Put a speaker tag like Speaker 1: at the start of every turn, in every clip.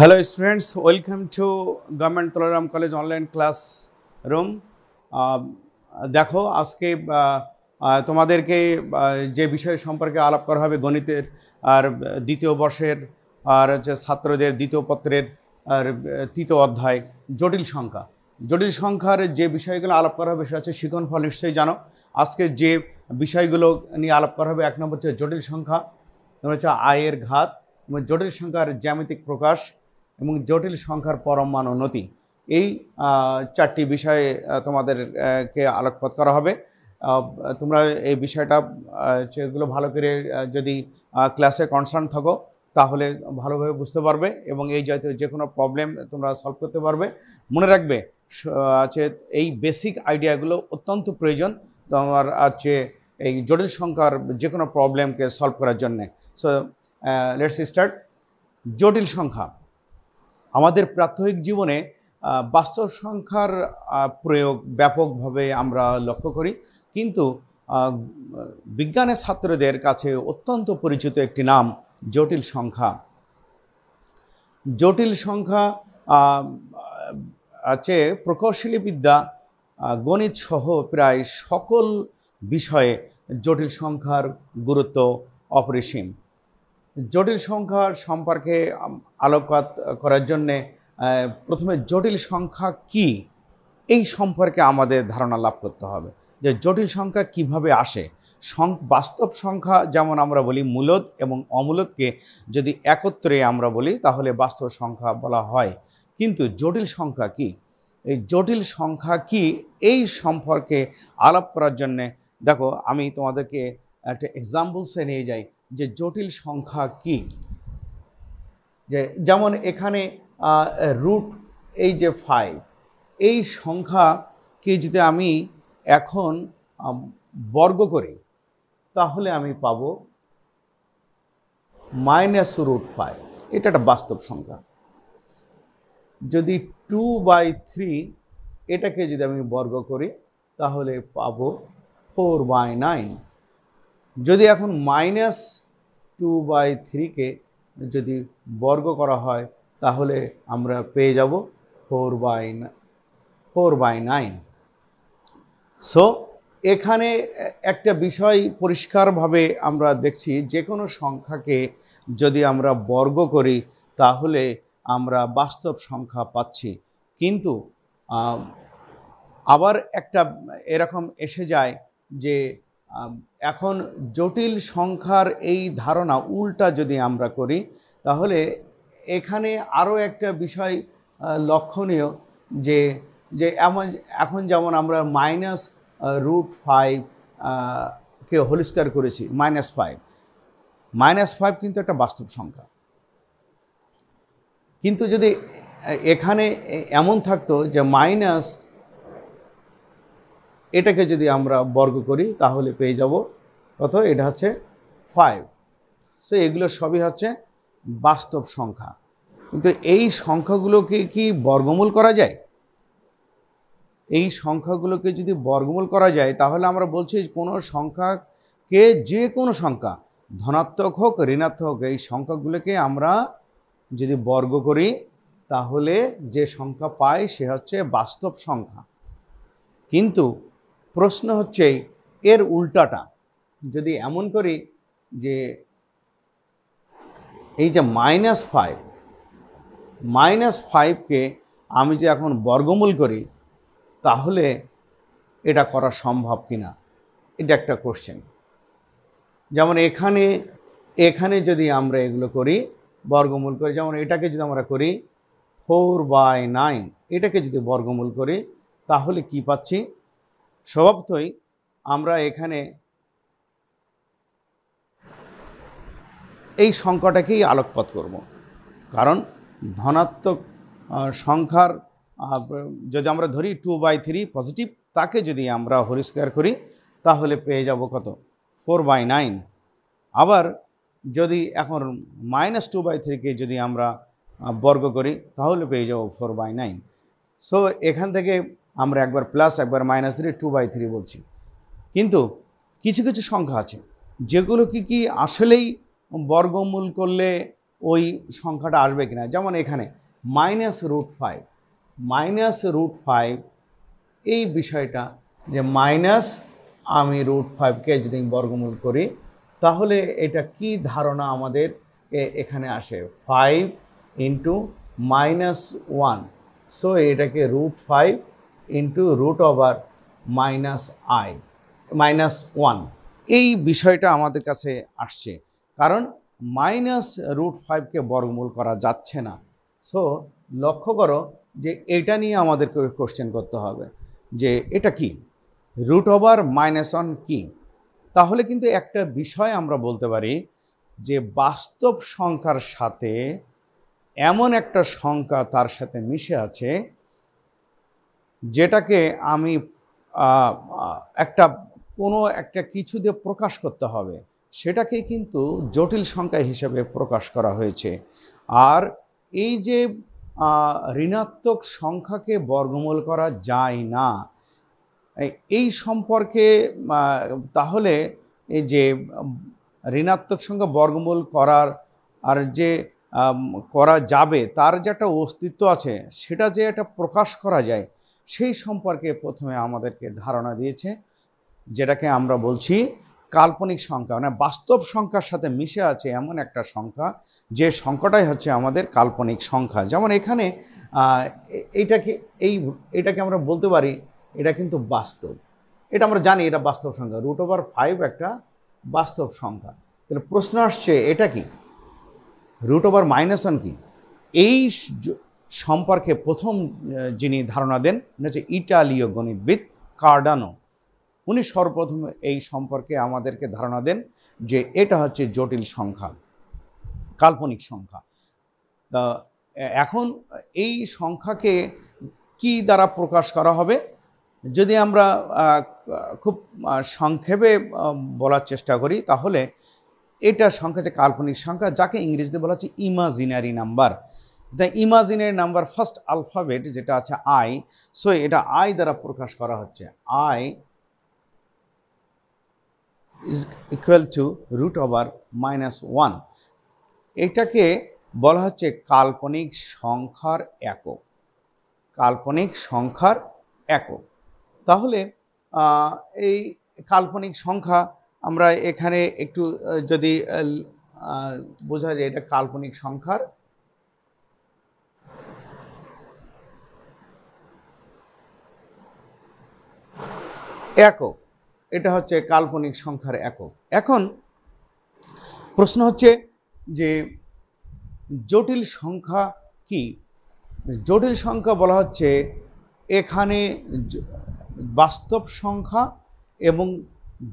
Speaker 1: Hello students welcome to government Tolaram college online class room দেখো আজকে তোমাদেরকে যে বিষয় সম্পর্কে আলাপ করা হবে গণিতের আর দ্বিতীয় বর্ষের আর হচ্ছে ছাত্রদের দ্বিতীয় পত্রের আর তৃতীয় অধ্যায় জটিল সংখ্যা জটিল সংখ্যার যে বিষয়গুলো আলাপ করা হবে সেটা হচ্ছে শিখন ফল নিশ্চয়ই জানো আজকে যে বিষয়গুলো নিয়ে আলাপ করা হবে এক নম্বর হচ্ছে জটিল সংখ্যা নম্বর হচ্ছে আয়ের ঘাত জটিল সংখ্যার জ্যামিতিক প্রকাশ এবং জটিল সংখ্যার পরমাণ উন্নতি এই চারটি বিষয়ে তোমাদেরকে আলোকপাত করা হবে তোমরা এই বিষয়টা এগুলো ভালো করে যদি ক্লাসে কনসার্ন থাকো তাহলে ভালোভাবে বুঝতে পারবে এবং এই জাতীয় যে কোনো প্রবলেম তোমরা সলভ করতে পারবে মনে রাখবে আছে এই বেসিক আইডিয়াগুলো অত্যন্ত প্রয়োজন তোমার আছে এই জটিল সংখ্যার যে কোনো প্রবলেমকে সলভ করার জন্যে সো লেটস স্টার্ট জটিল সংখ্যা আমাদের প্রাত্যহিক জীবনে বাস্তব সংখ্যার প্রয়োগ ব্যাপকভাবে আমরা লক্ষ্য করি কিন্তু বিজ্ঞানের ছাত্রদের কাছে অত্যন্ত পরিচিত একটি নাম জটিল সংখ্যা জটিল সংখ্যা আছে প্রকৌশলী বিদ্যা গণিত সহ প্রায় সকল বিষয়ে জটিল সংখ্যার গুরুত্ব অপরিসীম জটিল সংখ্যার সম্পর্কে আলোকপাত করার জন্যে প্রথমে জটিল সংখ্যা কি এই সম্পর্কে আমাদের ধারণা লাভ করতে হবে যে জটিল সংখ্যা কিভাবে আসে বাস্তব সংখ্যা যেমন আমরা বলি মূলত এবং অমূলতকে যদি একত্রে আমরা বলি তাহলে বাস্তব সংখ্যা বলা হয় কিন্তু জটিল সংখ্যা কি এই জটিল সংখ্যা কি এই সম্পর্কে আলাপ করার জন্যে দেখো আমি তোমাদেরকে একটা এক্সাম্পলসে নিয়ে যাই যে জটিল সংখ্যা কি যে যেমন এখানে রুট এই যে ফাইভ এই সংখ্যাকে যদি আমি এখন বর্গ করি তাহলে আমি পাব মাইনাস রুট ফাইভ এটা একটা বাস্তব সংখ্যা যদি টু বাই থ্রি এটাকে যদি আমি বর্গ করি তাহলে পাব ফোর বাই নাইন যদি এখন মাইনাস টু বাই থ্রিকে যদি বর্গ করা হয় তাহলে আমরা পেয়ে যাব four by four by nine so এখানে একটা বিষয় পরিষ্কারভাবে আমরা দেখছি যে কোনো সংখ্যাকে যদি আমরা বর্গ করি তাহলে আমরা বাস্তব সংখ্যা পাচ্ছি কিন্তু আবার একটা এরকম এসে যায় যে এখন জটিল সংখ্যার এই ধারণা উল্টা যদি আমরা করি তাহলে এখানে আরও একটা বিষয় লক্ষণীয় যে যে এমন এখন যেমন আমরা মাইনাস রুট ফাইভ কে হলিষ্কার করেছি মাইনাস ফাইভ মাইনাস ফাইভ কিন্তু একটা বাস্তব সংখ্যা কিন্তু যদি এখানে এমন থাকতো যে মাইনাস এটাকে যদি আমরা বর্গ করি তাহলে পেয়ে যাব কত এটা হচ্ছে ফাইভ সো এগুলো সবই হচ্ছে বাস্তব সংখ্যা কিন্তু এই সংখ্যাগুলোকে কি বর্গমূল করা যায় এই সংখ্যাগুলোকে যদি বর্গমূল করা যায় তাহলে আমরা বলছি কোনো সংখ্যাকে যে কোনো সংখ্যা ধনাত্মক হোক ঋণাত্মক হোক এই সংখ্যাগুলোকে আমরা যদি বর্গ করি তাহলে যে সংখ্যা পাই সে হচ্ছে বাস্তব সংখ্যা কিন্তু প্রশ্ন হচ্ছে এর উল্টাটা যদি এমন করি যে এই যে মাইনাস ফাইভ মাইনাস ফাইভকে আমি যে এখন বর্গমূল করি তাহলে এটা করা সম্ভব কি না এটা একটা কোশ্চেন যেমন এখানে এখানে যদি আমরা এগুলো করি বর্গমূল করি যেমন এটাকে যদি আমরা করি ফোর বাই নাইন এটাকে যদি বর্গমূল করি তাহলে কি পাচ্ছি স্বভাবতই আমরা এখানে এই সংখ্যাটাকেই আলোকপাত করব কারণ ধনাত্মক সংখ্যার যদি আমরা ধরি টু বাই থ্রি পজিটিভ তাকে যদি আমরা হরিষ্কার করি তাহলে পেয়ে যাব কত ফোর বাই নাইন আবার যদি এখন মাইনাস টু বাই থ্রিকে যদি আমরা বর্গ করি তাহলে পেয়ে যাব ফোর বাই নাইন সো এখান থেকে আমরা একবার প্লাস একবার মাইনাস দিলে টু বাই থ্রি বলছি কিন্তু কিছু কিছু সংখ্যা আছে যেগুলো কি কি আসলেই বর্গমূল করলে ওই সংখ্যাটা আসবে কি না যেমন এখানে minus root five minus root five এই বিষয়টা যে মাইনাস আমি রুট ফাইভকে যদি বর্গমূল করি তাহলে এটা কি ধারণা আমাদের এখানে আসে five into minus one so এটাকে root five into root over minus i minus one এই বিষয়টা আমাদের কাছে আসছে কারণ মাইনাস রুট ফাইভকে বর্গমূল করা যাচ্ছে না সো লক্ষ্য করো যে এটা নিয়ে আমাদেরকে কোশ্চেন করতে হবে যে এটা কি রুট ওভার মাইনাস ওয়ান কী তাহলে কিন্তু একটা বিষয় আমরা বলতে পারি যে বাস্তব সংখ্যার সাথে এমন একটা সংখ্যা তার সাথে মিশে আছে যেটাকে আমি একটা কোনো একটা কিছু দিয়ে প্রকাশ করতে হবে সেটাকে কিন্তু জটিল সংখ্যা হিসেবে প্রকাশ করা হয়েছে আর এই যে ঋণাত্মক সংখ্যাকে বর্গমূল করা যায় না এই সম্পর্কে তাহলে এই যে ঋণাত্মক সংখ্যা বর্গমূল করার আর যে করা যাবে তার যে একটা অস্তিত্ব আছে সেটা যে একটা প্রকাশ করা যায় সেই সম্পর্কে প্রথমে আমাদেরকে ধারণা দিয়েছে যেটাকে আমরা বলছি কাল্পনিক সংখ্যা মানে বাস্তব সংখ্যার সাথে মিশে আছে এমন একটা সংখ্যা যে সংখ্যাটাই হচ্ছে আমাদের কাল্পনিক সংখ্যা যেমন এখানে এইটাকে এই এটাকে আমরা বলতে পারি এটা কিন্তু বাস্তব এটা আমরা জানি এটা বাস্তব সংখ্যা রুট ওভার ফাইভ একটা বাস্তব সংখ্যা তাহলে প্রশ্ন আসছে এটা কি রুট ওভার মাইনাস ওয়ান কি এই সম্পর্কে প্রথম যিনি ধারণা দেন হচ্ছে ইটালীয় গণিতবিদ কার্ডানো উনি সর্বপ্রথম এই সম্পর্কে আমাদেরকে ধারণা দেন যে এটা হচ্ছে জটিল সংখ্যা কাল্পনিক সংখ্যা এখন এই সংখ্যাকে কি দ্বারা প্রকাশ করা হবে যদি আমরা খুব সংক্ষেপে বলার চেষ্টা করি তাহলে এটা সংখ্যা যে কাল্পনিক সংখ্যা যাকে ইংরেজিতে বলা হচ্ছে ইমাজিনারি নাম্বার দ্য ইমাজিনের নাম্বার ফার্স্ট আলফাবেট যেটা আছে আই সো এটা আই দ্বারা প্রকাশ করা হচ্ছে i is equal to root over minus one এটাকে বলা হচ্ছে কাল্পনিক সংখ্যার একক কাল্পনিক সংখ্যার একক তাহলে এই কাল্পনিক সংখ্যা আমরা এখানে একটু যদি বোঝা যায় এটা কাল্পনিক সংখ্যার একক এটা হচ্ছে কাল্পনিক সংখ্যার একক এখন প্রশ্ন হচ্ছে যে জটিল সংখ্যা কি জটিল সংখ্যা বলা হচ্ছে এখানে বাস্তব সংখ্যা এবং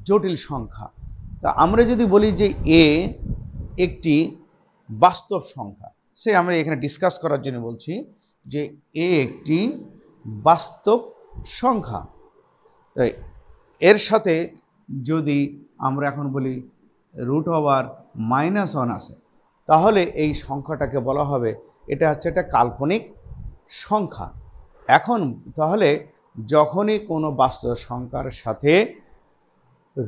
Speaker 1: জটিল সংখ্যা তা আমরা যদি বলি যে এ একটি বাস্তব সংখ্যা সে আমরা এখানে ডিসকাস করার জন্য বলছি যে এ একটি বাস্তব সংখ্যা তাই এর সাথে যদি আমরা এখন বলি রুট ওভার মাইনাস ওয়ান আসে তাহলে এই সংখ্যাটাকে বলা হবে এটা হচ্ছে একটা কাল্পনিক সংখ্যা এখন তাহলে যখনই কোনো বাস্তব সংখ্যার সাথে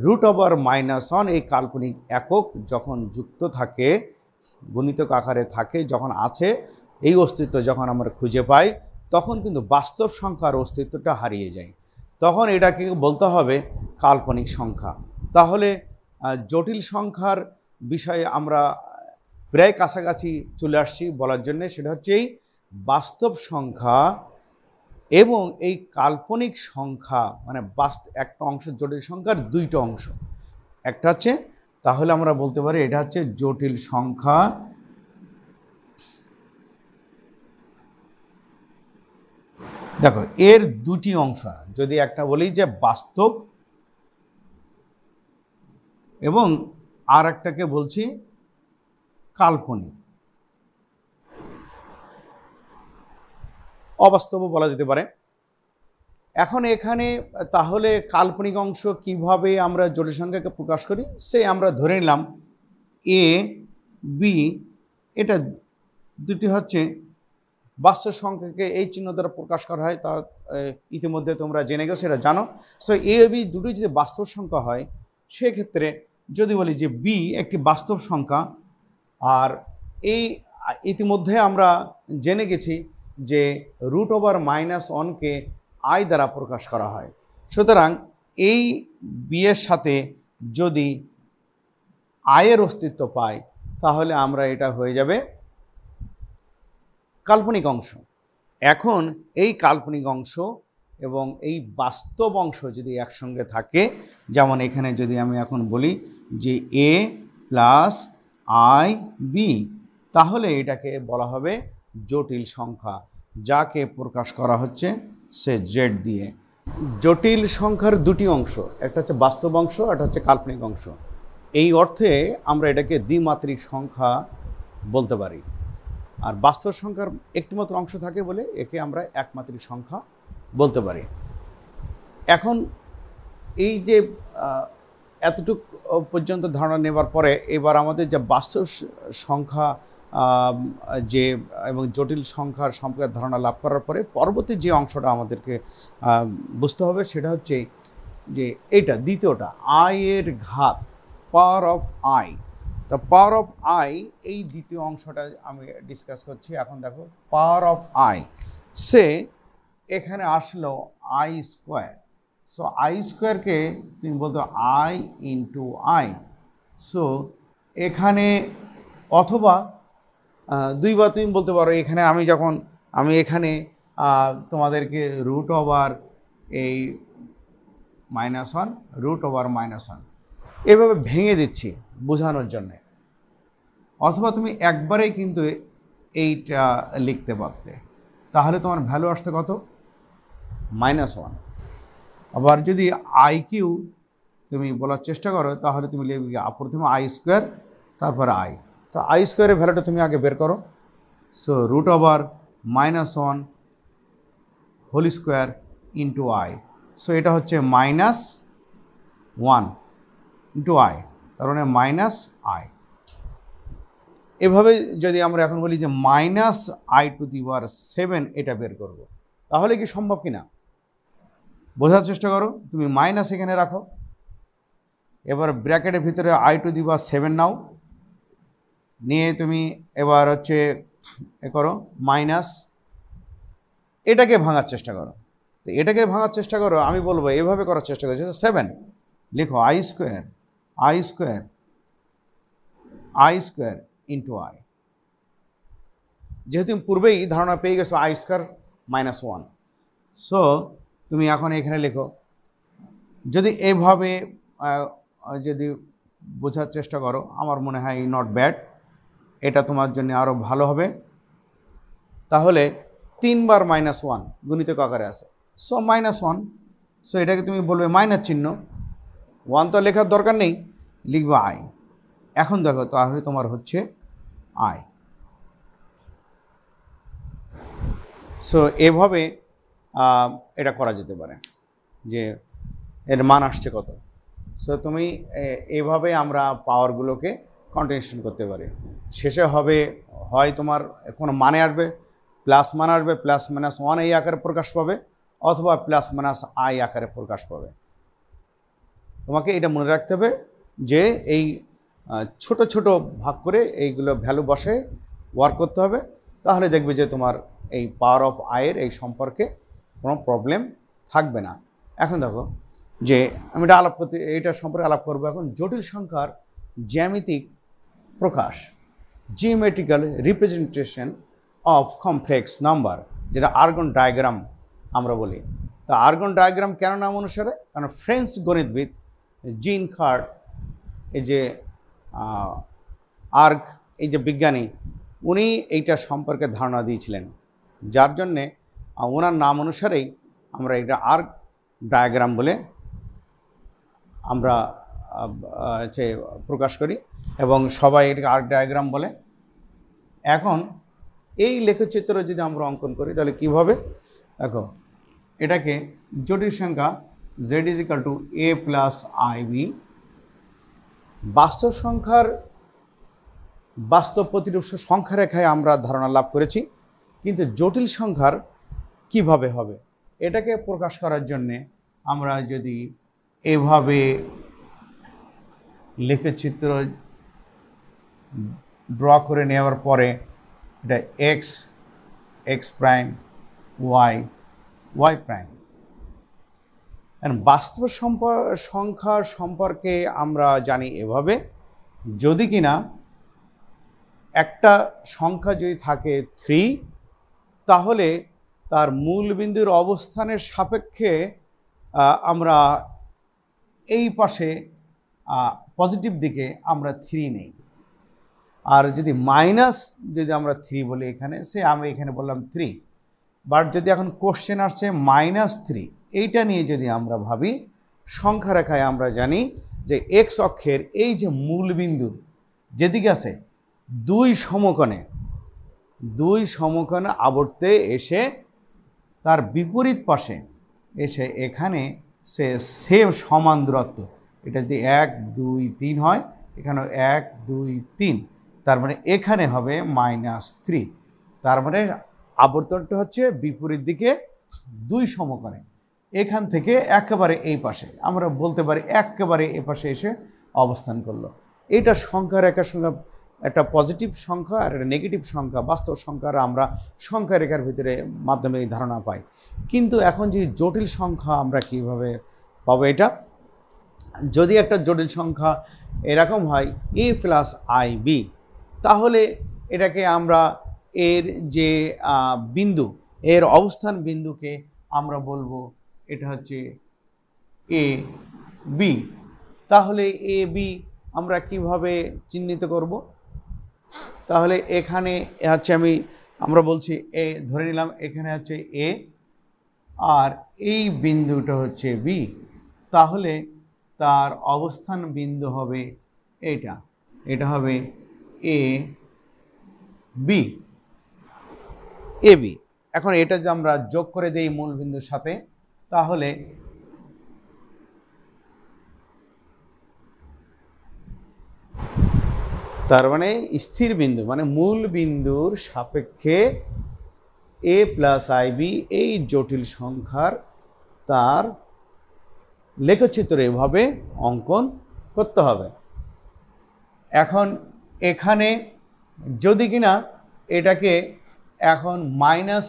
Speaker 1: রুট ওভার মাইনাস ওয়ান এই কাল্পনিক একক যখন যুক্ত থাকে গণিতক আকারে থাকে যখন আছে এই অস্তিত্ব যখন আমরা খুঁজে পাই তখন কিন্তু বাস্তব সংখ্যার অস্তিত্বটা হারিয়ে যায় তখন এটাকে বলতে হবে কাল্পনিক সংখ্যা তাহলে জটিল সংখ্যার বিষয়ে আমরা প্রায় কাছাকাছি চলে আসছি বলার জন্যে সেটা হচ্ছে এই বাস্তব সংখ্যা এবং এই কাল্পনিক সংখ্যা মানে বাস্তব একটা অংশ জটিল সংখ্যার দুইটা অংশ একটা হচ্ছে তাহলে আমরা বলতে পারি এটা হচ্ছে জটিল সংখ্যা দেখো এর দুটি অংশ যদি একটা বলি যে বাস্তব এবং আর একটাকে বলছি কাল্পনিক অবাস্তব বলা যেতে পারে এখন এখানে তাহলে কাল্পনিক অংশ কিভাবে আমরা জটিল সংখ্যাকে প্রকাশ করি সে আমরা ধরে নিলাম এ বি এটা দুটি হচ্ছে বাস্তব সংখ্যাকে এই চিহ্ন দ্বারা প্রকাশ করা হয় তা ইতিমধ্যে তোমরা জেনে গেছো এটা জানো সো এ বি দুটোই যদি বাস্তব সংখ্যা হয় সেক্ষেত্রে যদি বলি যে বি একটি বাস্তব সংখ্যা আর এই ইতিমধ্যে আমরা জেনে গেছি যে রুট ওভার মাইনাস ওয়ানকে আই দ্বারা প্রকাশ করা হয় সুতরাং এই বিয়ের সাথে যদি আয়ের অস্তিত্ব পায় তাহলে আমরা এটা হয়ে যাবে কাল্পনিক অংশ এখন এই কাল্পনিক অংশ এবং এই বাস্তব অংশ যদি একসঙ্গে থাকে যেমন এখানে যদি আমি এখন বলি যে এ প্লাস আই বি তাহলে এটাকে বলা হবে জটিল সংখ্যা যাকে প্রকাশ করা হচ্ছে সে জেড দিয়ে জটিল সংখ্যার দুটি অংশ একটা হচ্ছে বাস্তব অংশ একটা হচ্ছে কাল্পনিক অংশ এই অর্থে আমরা এটাকে দ্বিমাত্রিক সংখ্যা বলতে পারি আর বাস্তব সংখ্যার একটিমাত্র অংশ থাকে বলে একে আমরা একমাত্রিক সংখ্যা বলতে পারি এখন এই যে এতটুক পর্যন্ত ধারণা নেবার পরে এবার আমাদের যে বাস্তব সংখ্যা যে এবং জটিল সংখ্যার সম্পর্কে ধারণা লাভ করার পরে পরবর্তী যে অংশটা আমাদেরকে বুঝতে হবে সেটা হচ্ছে যে এটা দ্বিতীয়টা আয়ের ঘাত পাওয়ার অফ আয় তা পাওয়ার অফ আই এই দ্বিতীয় অংশটা আমি ডিসকাস করছি এখন দেখো পাওয়ার অফ আই সে এখানে আসলো আই স্কোয়ার সো আই স্কোয়ারকে তুমি বলতো আই ইন্টু আই সো এখানে অথবা দুইবার তুমি বলতে পারো এখানে আমি যখন আমি এখানে তোমাদেরকে রুট ওভার এই minus one root over minus one এভাবে ভেঙে দিচ্ছি বোঝানোর জন্যে অথবা তুমি একবারেই কিন্তু এইটা লিখতে পারতে তাহলে তোমার ভ্যালু আসতে কত মাইনাস ওয়ান আবার যদি আই কিউ তুমি বলার চেষ্টা করো তাহলে তুমি লিখবে প্রথমে আই স্কোয়ার তারপর আই তো আই স্কোয়ারের ভ্যালুটা তুমি আগে বের করো so root over minus one whole square into i so এটা হচ্ছে মাইনাস ওয়ান ইন্টু আই তার মানে মাইনাস আই এভাবে যদি আমরা এখন বলি যে minus i to the power seven এটা বের করব। তাহলে কি সম্ভব কি না বোঝার চেষ্টা করো তুমি মাইনাস এখানে রাখো এবার ব্র্যাকেটের ভিতরে i to the power seven নাও নিয়ে তুমি এবার হচ্ছে এ করো মাইনাস এটাকে ভাঙার চেষ্টা করো তো এটাকে ভাঙার চেষ্টা করো আমি বলবো এভাবে করার চেষ্টা করছি সেভেন লিখো i square i square i square into i যেহেতু পূর্বেই ধারণা পেয়ে গেছো i square minus one so তুমি এখন এখানে লেখো যদি এভাবে যদি বোঝার চেষ্টা করো আমার মনে হয় নট ব্যাড এটা তোমার জন্য আরও ভালো হবে তাহলে তিনবার মাইনাস ওয়ান গুণিত কাকারে আছে সো মাইনাস ওয়ান সো এটাকে তুমি বলবে মাইনাস চিহ্ন ওয়ান তো লেখার দরকার নেই লিখবো আই এখন দেখো তাহলে তোমার হচ্ছে আয় সো এভাবে এটা করা যেতে পারে যে এর মান আসছে কত সো তুমি এভাবে আমরা পাওয়ারগুলোকে কন্টিনিউশন করতে পারি শেষে হবে হয় তোমার কোনো মানে আসবে প্লাস মান আসবে প্লাস মাইনাস ওয়ান এই আকারে প্রকাশ পাবে অথবা প্লাস মাইনাস আই আকারে প্রকাশ পাবে তোমাকে এটা মনে রাখতে হবে যে এই ছোট ছোট ভাগ করে এইগুলো ভ্যালু বসে ওয়ার্ক করতে হবে তাহলে দেখবে যে তোমার এই পাওয়ার অফ আয়ের এই সম্পর্কে কোনো প্রবলেম থাকবে না এখন দেখো যে আমি এটা আলাপ করতে এটা সম্পর্কে আলাপ করবো এখন জটিল সংখ্যার জ্যামিতিক প্রকাশ geometrical representation of complex number যেটা আর্গন ডায়াগ্রাম আমরা বলি তা আর্গন ডায়াগ্রাম কেন নাম অনুসারে কারণ ফ্রেঞ্চ গণিতবিদ জিন খার্ড এই যে আর্ক এই যে বিজ্ঞানী উনি এইটা সম্পর্কে ধারণা দিয়েছিলেন যার জন্যে ওনার নাম অনুসারেই আমরা এটা আর্ক ডায়াগ্রাম বলে আমরা হচ্ছে প্রকাশ করি এবং সবাই এটাকে আর্ক ডায়াগ্রাম বলে এখন এই লেখচিত্র যদি আমরা অঙ্কন করি তাহলে কিভাবে দেখো এটাকে জটিল সংখ্যা z is equal to a plus iv বাস্তব সংখ্যার বাস্তব প্রতিরূপ সংখ্যা রেখায় আমরা ধারণা লাভ করেছি কিন্তু জটিল সংখ্যার কিভাবে হবে এটাকে প্রকাশ করার জন্যে আমরা যদি এভাবে লেখচিত্র ড্র করে নেওয়ার পরে এটা x x prime y y prime বাস্তব সংখ্যার সম্পর্কে আমরা জানি এভাবে যদি কিনা একটা সংখ্যা যদি থাকে থ্রি তাহলে তার মূলবিন্দুর অবস্থানের সাপেক্ষে আমরা এই পাশে পজিটিভ দিকে আমরা থ্রি নেই আর যদি মাইনাস যদি আমরা থ্রি বলি এখানে সে আমি এখানে বললাম থ্রি বাট যদি এখন কোশ্চেন আসছে মাইনাস থ্রি এইটা নিয়ে যদি আমরা ভাবি সংখ্যা রেখায় আমরা জানি যে এক্স অক্ষের এই যে মূলবিন্দু যেদিকে আছে দুই সমকোণে দুই সমকোণে আবর্তে এসে তার বিপরীত পাশে এসে এখানে সে সেম সমান দূরত্ব এটা যদি এক দুই তিন হয় এখানে এক দুই তিন তার মানে এখানে হবে মাইনাস থ্রি তার মানে আবর্তনটা হচ্ছে বিপরীত দিকে দুই সমকণে এখান থেকে একেবারে এই পাশে আমরা বলতে পারি একেবারে এ পাশে এসে অবস্থান করলো এটা সংখ্যার রেখার সঙ্গে একটা পজিটিভ সংখ্যা আর একটা নেগেটিভ সংখ্যা বাস্তব সংখ্যার আমরা সংখ্যা রেখার ভিতরে মাধ্যমে এই ধারণা পাই কিন্তু এখন যে জটিল সংখ্যা আমরা কিভাবে পাবো এটা যদি একটা জটিল সংখ্যা এরকম হয় এ প্লাস আই বি তাহলে এটাকে আমরা এর যে বিন্দু এর অবস্থান বিন্দুকে আমরা বলবো এটা হচ্ছে এ বি তাহলে এ বি আমরা কিভাবে চিহ্নিত করব তাহলে এখানে হচ্ছে আমি আমরা বলছি এ ধরে নিলাম এখানে হচ্ছে এ আর এই বিন্দুটা হচ্ছে বি তাহলে তার অবস্থান বিন্দু হবে এটা এটা হবে এ বি এ বি এখন এটা যে আমরা যোগ করে দেই বিন্দুর সাথে তাহলে তার মানে স্থির বিন্দু মানে মূল বিন্দুর সাপেক্ষে এ প্লাস আইবি এই জটিল সংখ্যার তার লেখচিত্র এভাবে অঙ্কন করতে হবে এখন এখানে যদি কিনা এটাকে এখন মাইনাস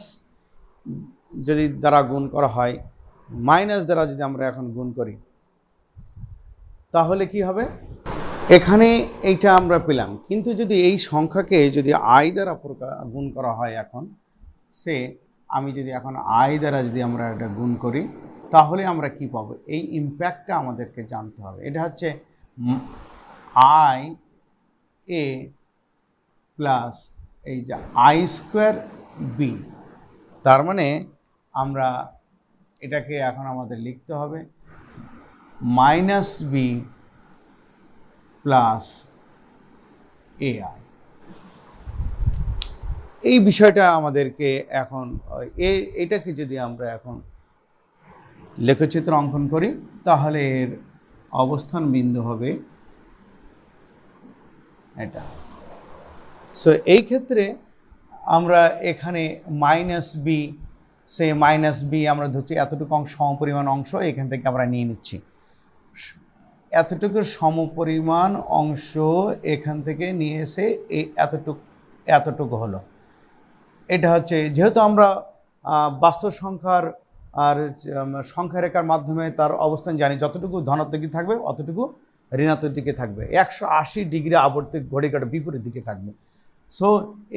Speaker 1: যদি দ্বারা গুণ করা হয় মাইনাস দ্বারা যদি আমরা এখন গুণ করি তাহলে কি হবে এখানে এইটা আমরা পেলাম কিন্তু যদি এই সংখ্যাকে যদি আয় দ্বারা গুণ করা হয় এখন সে আমি যদি এখন আয় দ্বারা যদি আমরা এটা গুণ করি তাহলে আমরা কি পাবো এই ইম্প্যাক্টটা আমাদেরকে জানতে হবে এটা হচ্ছে আই এ প্লাস এই যে আই স্কোয়ার বি তার মানে আমরা এটাকে এখন আমাদের লিখতে হবে মাইনাস বি প্লাস এআই এই বিষয়টা আমাদেরকে এখন এটাকে যদি আমরা এখন লেখচিত্র অঙ্কন করি তাহলে এর অবস্থান বিন্দু হবে এটা সো এই ক্ষেত্রে আমরা এখানে মাইনাস বি সে মাইনাস বি আমরা ধরছি এতটুকু অংশ সমপরিমাণ অংশ এখান থেকে আমরা নিয়ে নিচ্ছি এতটুকু সমপরিমাণ অংশ এখান থেকে নিয়ে এসে এই এতটুকু এতটুকু হলো এটা হচ্ছে যেহেতু আমরা বাস্তব সংখ্যার আর সংখ্যা রেখার মাধ্যমে তার অবস্থান জানি যতটুকু ধনাত্মক দিকে থাকবে অতটুকু ঋণাত্মক দিকে থাকবে একশো আশি ডিগ্রি আবর্তিক ঘড়ি কাটা বিপরীত দিকে থাকবে সো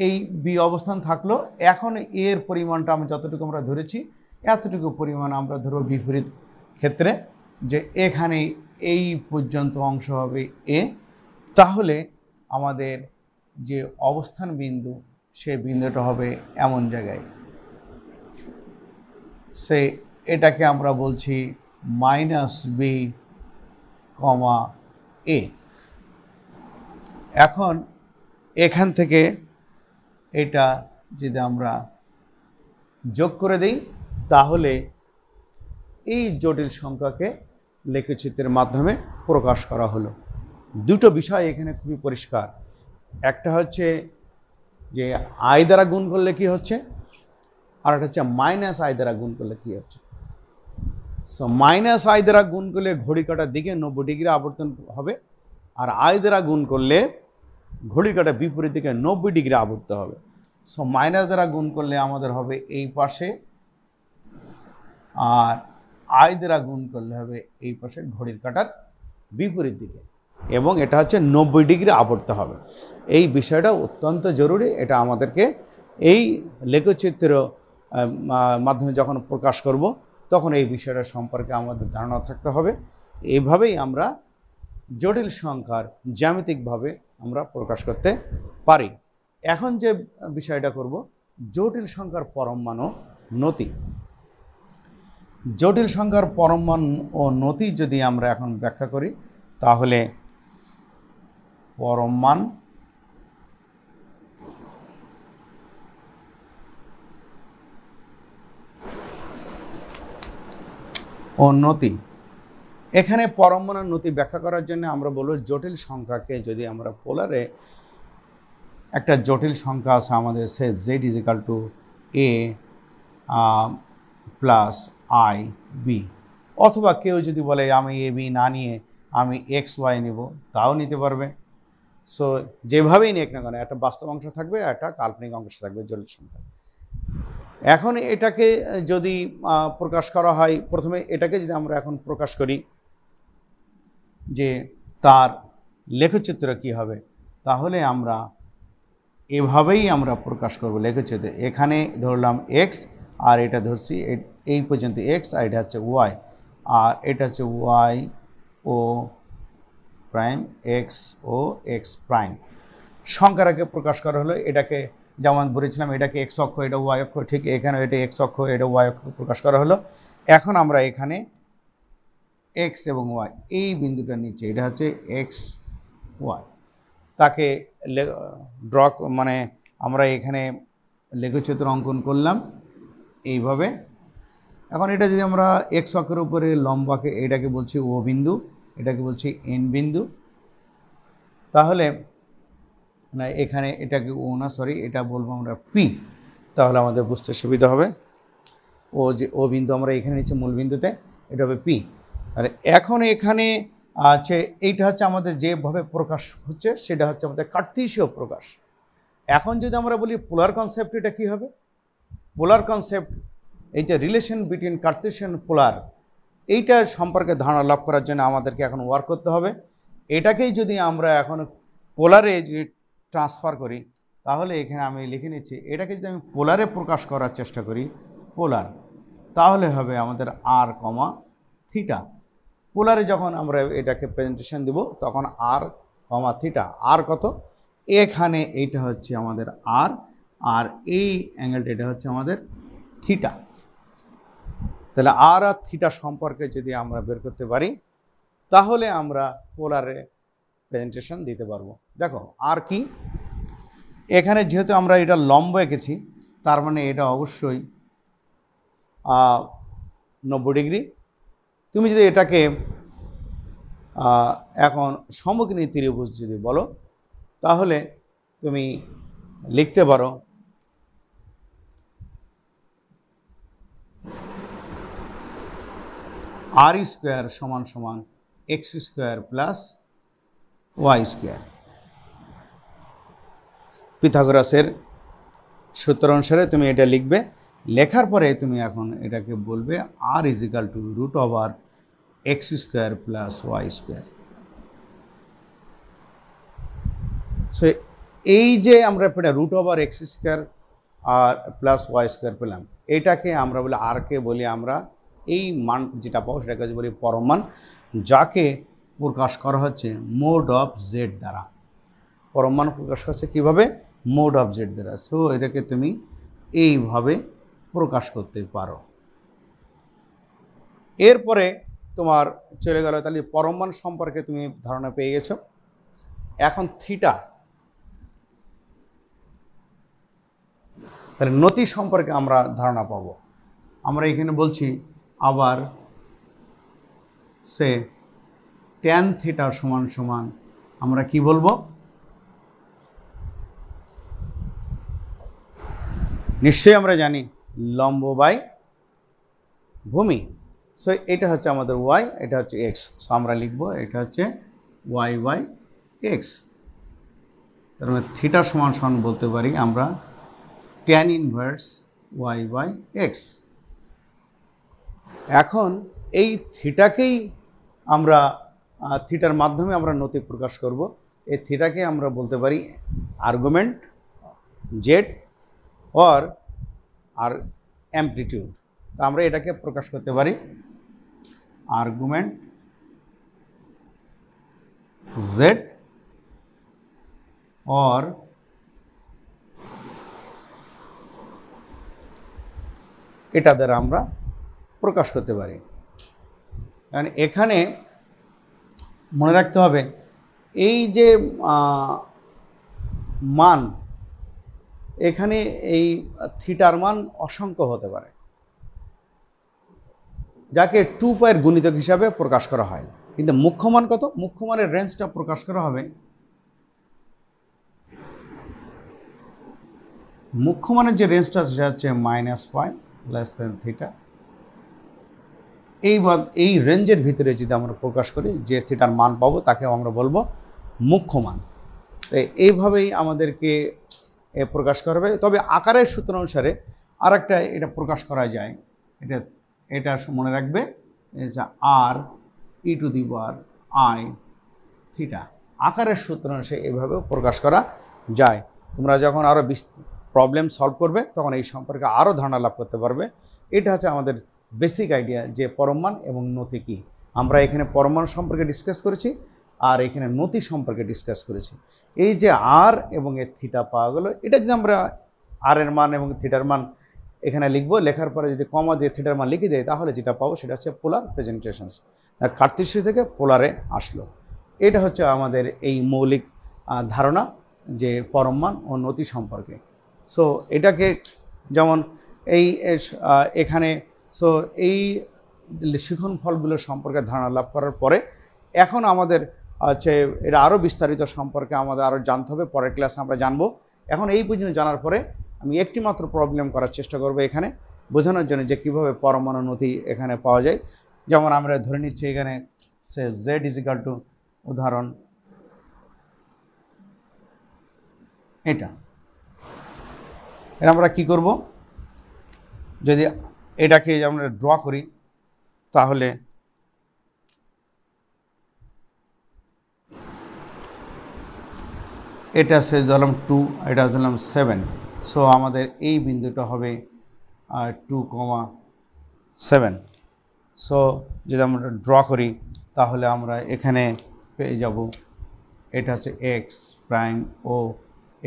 Speaker 1: এই বি অবস্থান থাকলো এখন এর পরিমাণটা আমরা যতটুকু আমরা ধরেছি এতটুকু পরিমাণ আমরা ধরব বিপরীত ক্ষেত্রে যে এখানে এই পর্যন্ত অংশ হবে এ তাহলে আমাদের যে অবস্থান বিন্দু সে বিন্দুটা হবে এমন জায়গায় সে এটাকে আমরা বলছি মাইনাস বি কমা এ এখন এখান থেকে এটা যদি আমরা যোগ করে দিই তাহলে এই জটিল সংখ্যাকে লেখচিত্রের মাধ্যমে প্রকাশ করা হলো দুটো বিষয় এখানে খুবই পরিষ্কার একটা হচ্ছে যে আয় দ্বারা গুণ করলে কি হচ্ছে আর একটা হচ্ছে মাইনাস আয় দ্বারা গুণ করলে কি হচ্ছে সো মাইনাস আয় দ্বারা গুণ করলে ঘড়ি কাটার দিকে নব্বই ডিগ্রি আবর্তন হবে আর আয় দ্বারা গুণ করলে ঘড়িকাটা বিপরীত দিকে নব্বই ডিগ্রি আবর্তে হবে সো মাইনাস দ্বারা গুণ করলে আমাদের হবে এই পাশে আর আয় দ্বারা গুণ করলে হবে এই পাশে ঘড়ির কাটার বিপরীত দিকে এবং এটা হচ্ছে নব্বই ডিগ্রি আবর্তে হবে এই বিষয়টা অত্যন্ত জরুরি এটা আমাদেরকে এই লেখচিত্র মাধ্যমে যখন প্রকাশ করব তখন এই বিষয়টা সম্পর্কে আমাদের ধারণা থাকতে হবে এভাবেই আমরা জটিল সংখ্যার জ্যামিতিকভাবে আমরা প্রকাশ করতে পারি এখন যে বিষয়টা করব জটিল সংখ্যার পরম মান ও নতি জটিল সংখ্যার পরম মান ও নতি যদি আমরা এখন ব্যাখ্যা করি তাহলে পরম মান উন্নতি এখানে নথি ব্যাখ্যা করার জন্য আমরা বলব জটিল সংখ্যাকে যদি আমরা পোলারে একটা জটিল সংখ্যা আছে আমাদের say z is equal to a plus i b অথবা কেউ যদি বলে আমি এ বি না নিয়ে আমি এক্স ওয়াই নেব তাও নিতে পারবে সো যেভাবেই নিক না কেন একটা বাস্তব অংশ থাকবে একটা কাল্পনিক অংশ থাকবে জটিল সংখ্যা এখন এটাকে যদি প্রকাশ করা হয় প্রথমে এটাকে যদি আমরা এখন প্রকাশ করি যে তার লেখচিত্র কি হবে তাহলে আমরা এভাবেই আমরা প্রকাশ করব লেখচিত্র এখানে ধরলাম এক্স আর এটা ধরছি এই পর্যন্ত এক্স আর এটা হচ্ছে ওয়াই আর এটা হচ্ছে ওয়াই ও প্রাইম এক্স ও এক্স প্রাইম সংখ্যাটাকে প্রকাশ করা হলো এটাকে যেমন বলেছিলাম এটাকে এক্স অক্ষ এটা ওয়াই অক্ষ ঠিক এখানে এটা এক্স অক্ষ এটা ওয়াই অক্ষ প্রকাশ করা হলো এখন আমরা এখানে এক্স এবং ওয়াই এই বিন্দুটার নিচে এটা হচ্ছে এক্স ওয়াই তাকে ড্র মানে আমরা এখানে লেখচিত্র অঙ্কন করলাম এইভাবে এখন এটা যদি আমরা এক্স অক্ষের উপরে লম্বাকে এটাকে বলছি ও বিন্দু এটাকে বলছি এন বিন্দু তাহলে না এখানে এটাকে ও না সরি এটা বলবো আমরা পি তাহলে আমাদের বুঝতে সুবিধা হবে ও যে ও বিন্দু আমরা এখানে নিচ্ছি মূল বিন্দুতে এটা হবে পি আর এখন এখানে আছে এইটা হচ্ছে আমাদের যেভাবে প্রকাশ হচ্ছে সেটা হচ্ছে আমাদের কার্তিসীয় প্রকাশ এখন যদি আমরা বলি পোলার কনসেপ্ট এটা কী হবে পোলার কনসেপ্ট এই যে রিলেশন বিটুইন কার্তিসিয়ান পোলার এইটা সম্পর্কে ধারণা লাভ করার জন্য আমাদেরকে এখন ওয়ার্ক করতে হবে এটাকেই যদি আমরা এখন পোলারে যদি ট্রান্সফার করি তাহলে এখানে আমি লিখে নিচ্ছি এটাকে যদি আমি পোলারে প্রকাশ করার চেষ্টা করি পোলার তাহলে হবে আমাদের আর কমা থিটা পোলারে যখন আমরা এটাকে প্রেজেন্টেশন দেব তখন আর কমা থিটা আর কত এখানে এইটা হচ্ছে আমাদের আর আর এই অ্যাঙ্গেলটা এটা হচ্ছে আমাদের থিটা তাহলে আর আর থিটা সম্পর্কে যদি আমরা বের করতে পারি তাহলে আমরা পোলারে প্রেজেন্টেশন দিতে পারবো দেখো আর কি এখানে যেহেতু আমরা এটা লম্ব এঁকেছি তার মানে এটা অবশ্যই নব্বই ডিগ্রি তুমি যদি এটাকে এখন সমগ্রী ত্রিভুজ যদি বলো তাহলে তুমি লিখতে পারো আর স্কোয়ার সমান সমান x square plus y square পিথাগোরাসের সূত্র অনুসারে তুমি এটা লিখবে লেখার পরে তুমি এখন এটাকে বলবে r is equal to root over x square plus y square so এই যে আমরা পেটা রুট ওভার এক্স স্কোয়ার আর প্লাস ওয়াই স্কোয়ার পেলাম এটাকে আমরা বলি আরকে বলি আমরা এই মান যেটা পাবো সেটাকে বলি পরমান যাকে প্রকাশ করা হচ্ছে মোড অফ জেড দ্বারা পরমান প্রকাশ করছে কীভাবে মোড অফ জেড দ্বারা সো এটাকে তুমি এইভাবে প্রকাশ করতে পারো এরপরে তোমার চলে গেল তাহলে পরমান সম্পর্কে তুমি ধারণা পেয়ে গেছো এখন থিটা তাহলে নতি সম্পর্কে আমরা ধারণা পাব আমরা এখানে বলছি আবার সে ট্যান থিটা সমান সমান আমরা কি বলবো নিশ্চয়ই আমরা জানি লম্ব বাই ভূমি সো এটা হচ্ছে আমাদের ওয়াই এটা হচ্ছে এক্স সো আমরা লিখব এটা হচ্ছে ওয়াই বাই এক্স তার মানে থিটা সমান সমান বলতে পারি আমরা tan inverse y by x এখন এই থিটাকেই আমরা থিটার মাধ্যমে আমরা নথি প্রকাশ করব এই থিটাকে আমরা বলতে পারি আর্গুমেন্ট জেড অর আর অ্যাম্পলিটিউড তো আমরা এটাকে প্রকাশ করতে পারি আর্গুমেন্ট জেড অর এটা দ্বারা আমরা প্রকাশ করতে পারি কারণ এখানে মনে রাখতে হবে এই যে মান এখানে এই থিটার মান অসংখ্য হতে পারে যাকে টু পায়ের গুণিতক হিসাবে প্রকাশ করা হয় কিন্তু মুখ্যমান কত মুখ্যমানের রেঞ্জটা প্রকাশ করা হবে মুখ্যমানের যে রেঞ্জটা সেটা হচ্ছে minus pi less than theta এই এই রেঞ্জের ভিতরে যদি আমরা প্রকাশ করি যে থিটার মান পাবো তাকে আমরা বলবো মুখ্যমান তো এইভাবেই আমাদেরকে প্রকাশ করা হবে তবে আকারের সূত্র অনুসারে আর একটা এটা প্রকাশ করা যায় এটা এটা মনে রাখবে যে আর ই টু দি বার আই থিটা আকারের সূত্র অনুসারে এভাবেও প্রকাশ করা যায় তোমরা যখন আরও প্রবলেম সলভ করবে তখন এই সম্পর্কে আরও ধারণা লাভ করতে পারবে এটা হচ্ছে আমাদের বেসিক আইডিয়া যে পরমাণ এবং নতি কী আমরা এখানে পরমাণু সম্পর্কে ডিসকাস করেছি আর এখানে নতি সম্পর্কে ডিসকাস করেছি এই যে আর এবং এর থিটা পাওয়া গেলো এটা যদি আমরা আর এর মান এবং থিটার মান এখানে লিখবো লেখার পরে যদি কমা দিয়ে থিটার মান লিখে দেয় তাহলে যেটা পাবো সেটা হচ্ছে পোলার প্রেজেন্টেশনস কার্তিশ্রী থেকে পোলারে আসলো এটা হচ্ছে আমাদের এই মৌলিক ধারণা যে পরম মান ও নতি সম্পর্কে সো এটাকে যেমন এই এখানে সো এই শিখন ফলগুলো সম্পর্কে ধারণা লাভ করার পরে এখন আমাদের হচ্ছে এটা আরও বিস্তারিত সম্পর্কে আমাদের আরও জানতে হবে পরের ক্লাসে আমরা জানবো এখন এই পর্যন্ত জানার পরে আমি একটি মাত্র প্রবলেম করার চেষ্টা করব এখানে বোঝানোর জন্য যে কীভাবে পরমাণু নথি এখানে পাওয়া যায় যেমন আমরা ধরে নিচ্ছি এখানে সে জেড ইজিক্যাল টু উদাহরণ এটা এটা আমরা কি করব যদি এটাকে আমরা ড্র করি তাহলে এটা শেষ ধরলাম টু এটা ধরলাম সেভেন সো আমাদের এই বিন্দুটা হবে টু কমা সেভেন সো যদি আমরা ড্র করি তাহলে আমরা এখানে পেয়ে যাব এটা হচ্ছে এক্স প্রাইম ও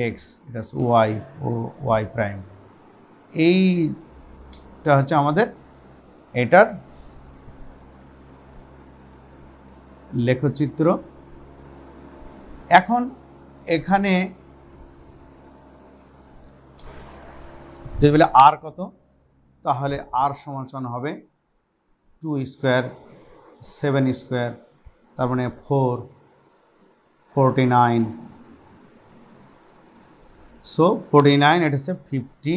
Speaker 1: এক্স এটা হচ্ছে ওয়াই ও ওয়াই প্রাইম এইটা হচ্ছে আমাদের এটার লেখচিত্র এখন এখানে যদি বলে আর কত তাহলে আর সমান হবে টু স্কোয়ার সেভেন স্কোয়ার তার মানে four forty nine so forty nine এটা হচ্ছে ফিফটি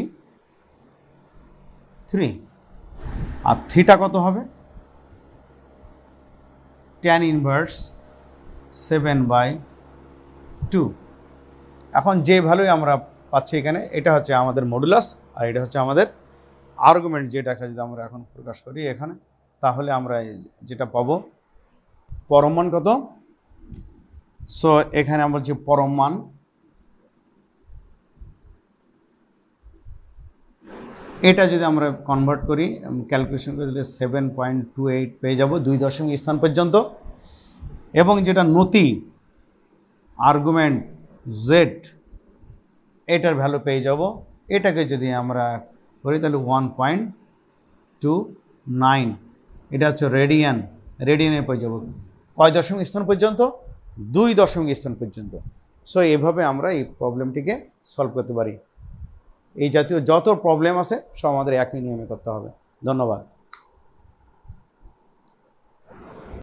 Speaker 1: থ্রি আর থ্রিটা কত হবে tan inverse seven by two এখন যে ভ্যালুই আমরা পাচ্ছি এখানে এটা হচ্ছে আমাদের মডুলাস আর এটা হচ্ছে আমাদের আর্গুমেন্ট যেটাকে যদি আমরা এখন প্রকাশ করি এখানে তাহলে আমরা যেটা পাবো পরমান কত সো এখানে আমরা বলছি পরমান এটা যদি আমরা কনভার্ট করি ক্যালকুলেশন করে দিলে সেভেন পয়েন্ট টু এইট পেয়ে যাবো দুই দশমিক স্থান পর্যন্ত এবং যেটা নতি আর্গুমেন্ট জেড এটার ভ্যালু পেয়ে যাব এটাকে যদি আমরা করি তাহলে ওয়ান পয়েন্ট টু নাইন এটা হচ্ছে রেডিয়ান রেডিয়ানে পেয়ে যাব কয় দশমিক স্থান পর্যন্ত দুই দশমিক স্থান পর্যন্ত সো এভাবে আমরা এই প্রবলেমটিকে সলভ করতে পারি এই জাতীয় যত প্রবলেম আছে সব আমাদের একই নিয়মে করতে হবে ধন্যবাদ